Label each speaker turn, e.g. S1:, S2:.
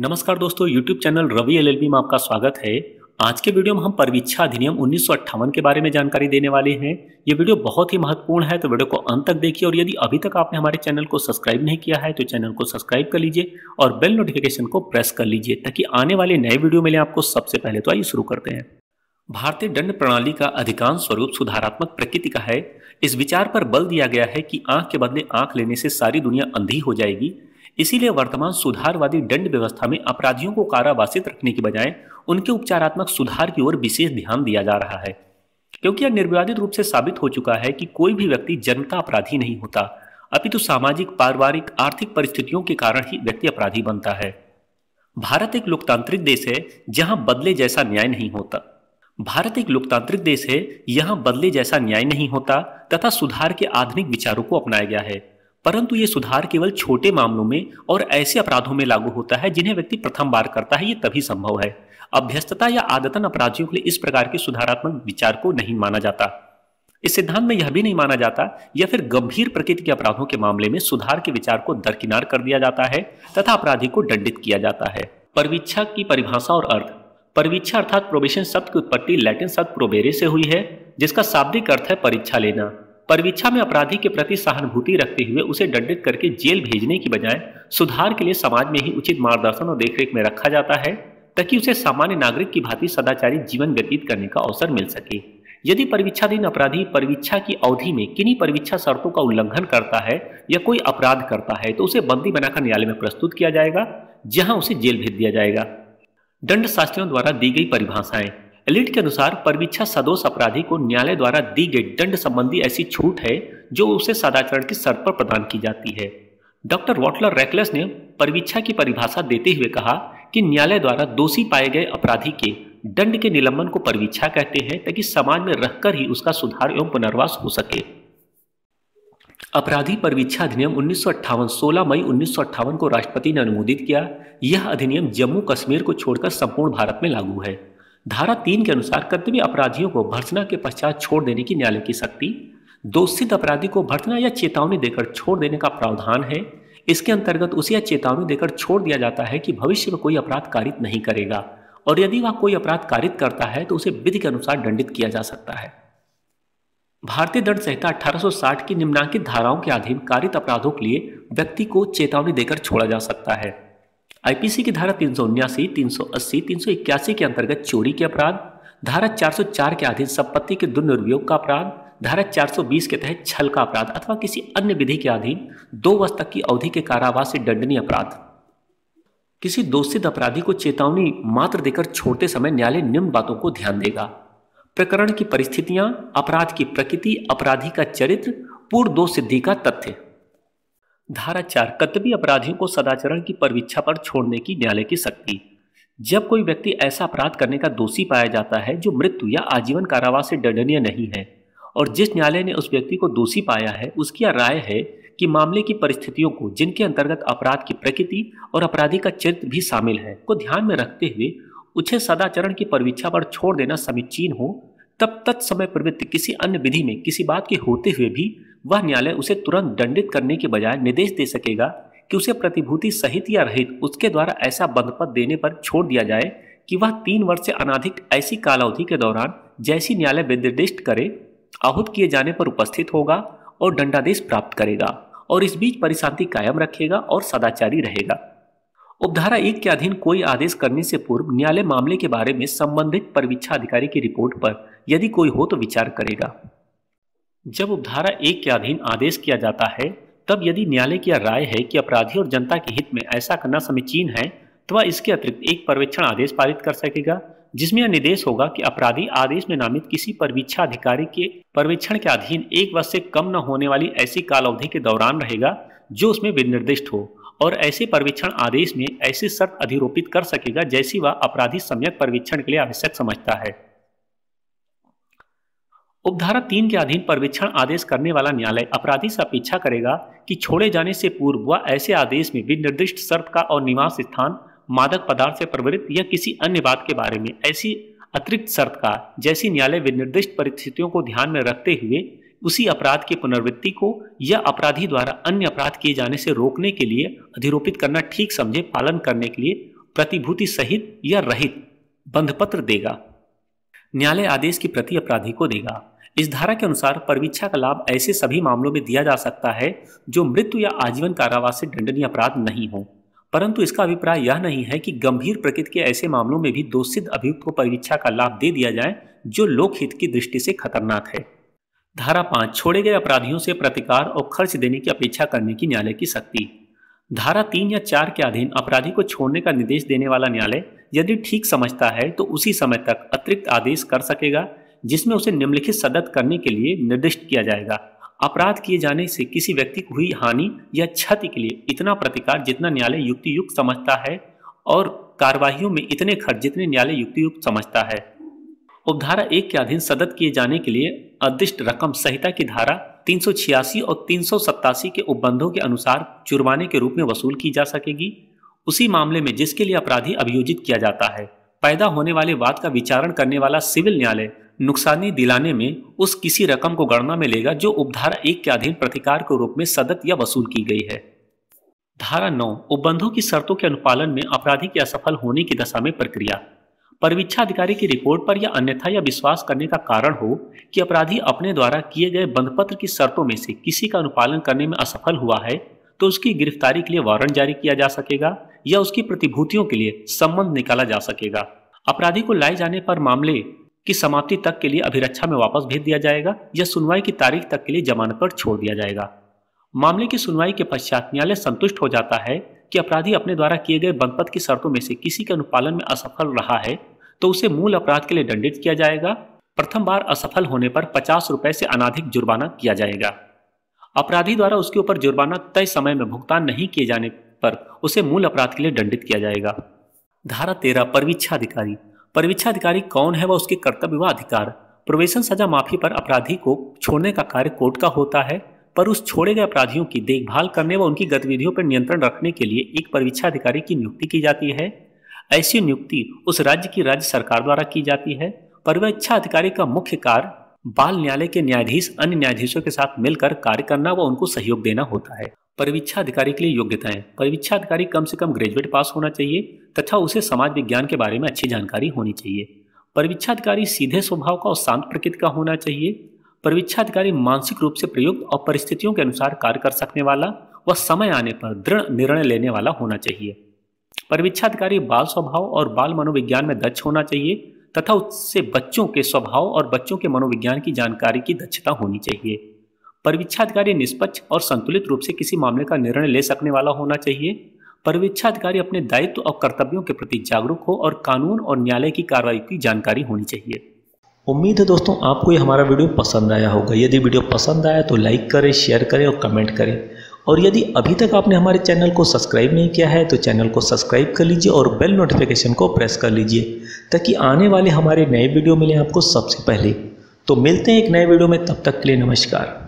S1: नमस्कार दोस्तों YouTube channel Ravi L में आपका स्वागत है आज के वीडियो में हम परीक्षा अधिनियम उन्नीस के बारे में जानकारी देने वाले हैं ये वीडियो बहुत ही महत्वपूर्ण है तो वीडियो को अंत तक देखिए और यदि अभी तक आपने हमारे चैनल को सब्सक्राइब नहीं किया है तो चैनल को सब्सक्राइब कर लीजिए और बेल नोटिफिकेशन को प्रेस कर लीजिए ताकि आने वाले नए वीडियो मिले आपको सबसे पहले तो आइए शुरू करते हैं भारतीय दंड प्रणाली का अधिकांश स्वरूप सुधारात्मक प्रकृति का है इस विचार पर बल दिया गया है कि आंख के बदले आंख लेने से सारी दुनिया अंधी हो जाएगी इसीलिए वर्तमान सुधारवादी दंड व्यवस्था में अपराधियों को कारावासित रखने के बजाय उनके उपचारात्मक सुधार की ओर विशेष ध्यान दिया जा रहा है क्योंकि यह निर्विवादित रूप से साबित हो चुका है कि कोई भी व्यक्ति जन्म का अपराधी नहीं होता अपितु तो सामाजिक पारिवारिक आर्थिक परिस्थितियों के कारण ही व्यक्ति अपराधी बनता है भारत एक लोकतांत्रिक देश है जहां बदले जैसा न्याय नहीं होता भारत एक लोकतांत्रिक देश है यहां बदले जैसा न्याय नहीं होता तथा सुधार के आधुनिक विचारों को अपनाया गया है परंतु ये सुधार केवल छोटे मामलों में और ऐसे अपराधों में लागू होता है जिन्हें व्यक्ति प्रथम बार करता है ये तभी संभव है अभ्यस्तता या आदतन अपराधियों के लिए इस प्रकार के सुधारात्मक विचार को नहीं माना जाता इस सिद्धांत में यह भी नहीं माना जाता या फिर गंभीर प्रकृति के अपराधों के मामले में सुधार के विचार को दरकिनार कर दिया जाता है तथा अपराधी को दंडित किया जाता है परवीक्षा की परिभाषा और अर्थ परवीक्षा अर्थात प्रोबेशन शब्द की उत्पत्ति लैटिन शब्द प्रोबेरे से हुई है जिसका शाब्दिक अर्थ है परीक्षा लेना परवीक्षा में अपराधी के प्रति सहानुभूति रखते हुए उसे दंडित करके जेल भेजने की बजाय सुधार के लिए समाज में ही उचित मार्गदर्शन और देखरेख में रखा जाता है ताकि उसे सामान्य नागरिक की भांति सदाचारी जीवन व्यतीत करने का अवसर मिल सके यदि परीक्षाधीन अपराधी परीक्षा की अवधि में किन्हीं परीक्षा शर्तों का उल्लंघन करता है या कोई अपराध करता है तो उसे बंदी बनाकर न्यायालय में प्रस्तुत किया जाएगा जहां उसे जेल भेज दिया जाएगा दंड शास्त्रियों द्वारा दी गई परिभाषाएं एलिट के अनुसार परवीक्षा सदोष अपराधी को न्यायालय द्वारा दी गई दंड संबंधी ऐसी छूट है जो उसे सदाचरण की शर्त पर प्रदान की जाती है डॉक्टर वॉटलर रेकलेस ने परवीक्षा की परिभाषा देते हुए कहा कि न्यायालय द्वारा दोषी पाए गए अपराधी के दंड के निलंबन को परवीक्षा कहते हैं ताकि समाज में रहकर ही उसका सुधार एवं पुनर्वास हो सके अपराधी परवीक्षा अधिनियम उन्नीस सौ मई उन्नीस को राष्ट्रपति ने अनुमोदित किया यह अधिनियम जम्मू कश्मीर को छोड़कर संपूर्ण भारत में लागू है धारा तीन के अनुसार कद्दमी अपराधियों को भर्सना के पश्चात छोड़ देने की न्यायालय की शक्ति दोषित अपराधी को भर्सना या चेतावनी देकर छोड़ देने का प्रावधान है इसके अंतर्गत उसे यह चेतावनी देकर छोड़ दिया जाता है कि भविष्य में कोई अपराध कारित नहीं करेगा और यदि वह कोई अपराध कारित करता है तो उसे विधि के अनुसार दंडित किया जा सकता है भारतीय दंड संहिता 1860 की निम्नांकित धाराओं के अधीन कारित अपराधों के लिए व्यक्ति को चेतावनी देकर छोड़ा जा सकता है आईपीसी की धारा तीन सौ उन्यासी तीन सौ अस्सी तीन सौ इक्यासी के अंतर्गत चोरी के अपराध धारा 404 के अधीन संपत्ति के दुर्नियोग का अपराध धारा 420 के तहत छल का अपराध अथवा किसी अन्य विधि के अधीन दो वर्ष तक की अवधि के कारावास से दंडनीय अपराध किसी दोषित अपराधी को चेतावनी मात्र देकर छोड़ते समय न्यायालय निम्न बातों को ध्यान देगा प्रकरण की परिस्थितियां अपराध की प्रकृति अपराधी का चरित्र पूर्व दो सिद्धि का तथ्य धारा चार कतबी अपराधियों को सदाचरण की परविच्छा पर छोड़ने की न्यायालय की शक्ति जब कोई व्यक्ति ऐसा अपराध करने का दोषी पाया जाता है जो मृत्यु या आजीवन कारावास से दंडनीय नहीं है और जिस न्यायालय ने उस व्यक्ति को दोषी पाया है उसकी राय है कि मामले की परिस्थितियों को जिनके अंतर्गत अपराध की प्रकृति और अपराधी का चरित्र भी शामिल है को ध्यान में रखते हुए उसे सदाचरण की परविच्छा पर छोड़ देना समीचीन हो तब तत्समय प्रवृत्ति किसी अन्य विधि में किसी बात के होते हुए भी वह न्यायालय उसे तुरंत दंडित करने के बजाय निर्देश दे सकेगा कि उसे प्रतिभूति सहित या रहित उसके द्वारा ऐसा बंधपत देने पर छोड़ दिया जाए कि वह तीन वर्ष से अनाधिक ऐसी कालावधि के दौरान जैसी न्यायालय विनिर्दिष्ट करे आहूत किए जाने पर उपस्थित होगा और दंडादेश प्राप्त करेगा और इस बीच परिशांति कायम रखेगा और सदाचारी रहेगा उपधारा एक के अधीन कोई आदेश करने से पूर्व न्यायालय मामले के बारे में संबंधित परीक्षा अधिकारी की रिपोर्ट पर यदि कोई हो तो विचार करेगा जब उपधारा एक के अधीन आदेश किया जाता है तब यदि न्यायालय की राय है कि अपराधी और जनता के हित में ऐसा करना समीचीन है तो वह इसके अतिरिक्त एक पर्यवेक्षण आदेश पारित कर सकेगा जिसमें यह निर्देश होगा कि अपराधी आदेश में नामित किसी परवीक्षा अधिकारी के पर्यवेक्षण के अधीन एक वर्ष से कम न होने वाली ऐसी काल अवधि के दौरान रहेगा जो उसमें विनिर्दिष्ट हो और ऐसे परवेक्षण आदेश में ऐसी शर्त अधिरोपित कर सकेगा जैसी वह अपराधी सम्यक परवीक्षण के लिए आवश्यक समझता है उपधारा तीन के अधीन परवेक्षण आदेश करने वाला न्यायालय अपराधी से अपेक्षा करेगा कि छोड़े जाने से पूर्व व ऐसे आदेश में विनिर्दिष्ट शर्त का और निवास स्थान मादक पदार्थ से प्रवृत्त या किसी अन्य बात के बारे में ऐसी अतिरिक्त शर्त का जैसी न्यायालय विनिर्दिष्ट परिस्थितियों को ध्यान में रखते हुए उसी अपराध की पुनर्वृत्ति को या अपराधी द्वारा अन्य अपराध किए जाने से रोकने के लिए अधिरोपित करना ठीक समझे पालन करने के लिए प्रतिभूति सहित या रहित बंधपत्र देगा न्यायालय आदेश की प्रति अपराधी को देगा इस धारा के अनुसार परवीक्षा का लाभ ऐसे सभी मामलों में दिया जा सकता है जो मृत्यु या आजीवन कारावास से दंडनीय अपराध नहीं हो परंतु इसका अभिप्राय यह नहीं है कि गंभीर प्रकृति के ऐसे मामलों में भी दोषित अभियुक्त को परीक्षा का लाभ दे दिया जाए जो लोकहित की दृष्टि से खतरनाक है धारा पांच छोड़े गए अपराधियों से प्रतिकार और खर्च देने की अपेक्षा करने की न्यायालय की शक्ति धारा तीन या चार के अधीन अपराधी को छोड़ने का निर्देश देने वाला न्यायालय यदि ठीक समझता है तो उसी समय तक अतिरिक्त आदेश कर सकेगा जिसमें उसे निम्नलिखित सदत करने के लिए निर्दिष्ट किया जाएगा अपराध किए जाने से किसी व्यक्ति को हुई हानि या क्षति के लिए इतना प्रतिकार जितना न्यायालय युक्ति युक्त समझता है और कार्यवाही में इतने खर्च जितने न्यायालय युक्ति युक्त समझता है उपधारा एक के अधीन सदत किए जाने के लिए अदिष्ट रकम संहिता की धारा तीन और तीन के उपबंधों के अनुसार जुर्माने के रूप में वसूल की जा सकेगी उसी मामले में जिसके लिए अपराधी अभियोजित किया जाता है पैदा होने वाले वाद का विचारण करने वाला सिविल न्यायालय नुकसानी दिलाने में उस किसी रकम को गणना में लेगा जो उपधारा एक के अधीन प्रतिकार के रूप में सदत या वसूल की गई है धारा नौ उपबंधु की शर्तों के अनुपालन में अपराधी के असफल होने की दशा में प्रक्रिया परीक्षा अधिकारी की रिपोर्ट पर या अन्यथा या विश्वास करने का कारण हो कि अपराधी अपने द्वारा किए गए बंधपत्र की शर्तों में से किसी का अनुपालन करने में असफल हुआ है तो उसकी गिरफ्तारी के लिए वारंट जारी किया जा सकेगा या उसकी प्रतिभूतियों के लिए संबंध निकाला जा सकेगा अपराधी को लाए जाने पर मामले की समाप्ति तक के लिए अभिरक्षा में वापस भेज दिया जाएगा या सुनवाई की तारीख तक के लिए जमानत पर छोड़ दिया जाएगा मामले की सुनवाई के पश्चात न्यायालय संतुष्ट हो जाता है कि अपराधी अपने द्वारा किए गए बनपत की शर्तों में से किसी के अनुपालन में असफल रहा है तो उसे मूल अपराध के लिए दंडित किया जाएगा प्रथम बार असफल होने पर पचास रुपए से अनाधिक जुर्माना किया जाएगा अपराधी द्वारा उसके ऊपर जुर्माना तय समय में भुगतान नहीं किए जाने पर उसे मूल अपराध के लिए दंडित किया जाएगा धारा तेरह परवीक्षा अधिकारी परीक्षा अधिकारी कौन है व उसके कर्तव्य व अधिकार प्रोवेशन सजा माफी पर अपराधी को छोड़ने का कार्य कोर्ट का होता है पर उस छोड़े गए अपराधियों की देखभाल करने व उनकी गतिविधियों पर नियंत्रण रखने के लिए एक परीक्षा अधिकारी की नियुक्ति की जाती है ऐसी नियुक्ति उस राज्य की राज्य सरकार द्वारा की जाती है परिवेक्षा अधिकारी का मुख्य कार्य बाल न्यायालय के न्यायाधीश अन्य न्यायाधीशों के साथ मिलकर कार्य करना व उनको सहयोग देना होता है परीक्षा अधिकारी के लिए है परीक्षा अधिकारी कम से कम ग्रेजुएट पास होना चाहिए तथा उसे समाज विज्ञान के बारे में अच्छी जानकारी होनी चाहिए परीक्षा अधिकारी सीधे स्वभाव का और शांत प्रकृति का होना चाहिए परीक्षा अधिकारी मानसिक रूप से प्रयुक्त और परिस्थितियों के अनुसार कार्य कर सकने वाला व समय आने पर दृढ़ निर्णय लेने वाला होना चाहिए परीक्षा अधिकारी बाल स्वभाव और बाल मनोविज्ञान में दक्ष होना चाहिए तथा उससे बच्चों के स्वभाव और बच्चों के मनोविज्ञान की जानकारी की दक्षता होनी चाहिए परीक्षाधिकारी निष्पक्ष और संतुलित रूप से किसी मामले का निर्णय ले सकने वाला होना चाहिए परीक्षाधिकारी अपने दायित्व और कर्तव्यों के प्रति जागरूक हो और कानून और न्यायालय की कार्रवाई की जानकारी होनी चाहिए उम्मीद है दोस्तों आपको ये हमारा वीडियो पसंद आया होगा यदि वीडियो पसंद आया तो लाइक करें शेयर करें और कमेंट करें और यदि अभी तक आपने हमारे चैनल को सब्सक्राइब नहीं किया है तो चैनल को सब्सक्राइब कर लीजिए और बेल नोटिफिकेशन को प्रेस कर लीजिए ताकि आने वाले हमारे नए वीडियो मिले आपको सबसे पहले तो मिलते हैं एक नए वीडियो में तब तक के लिए नमस्कार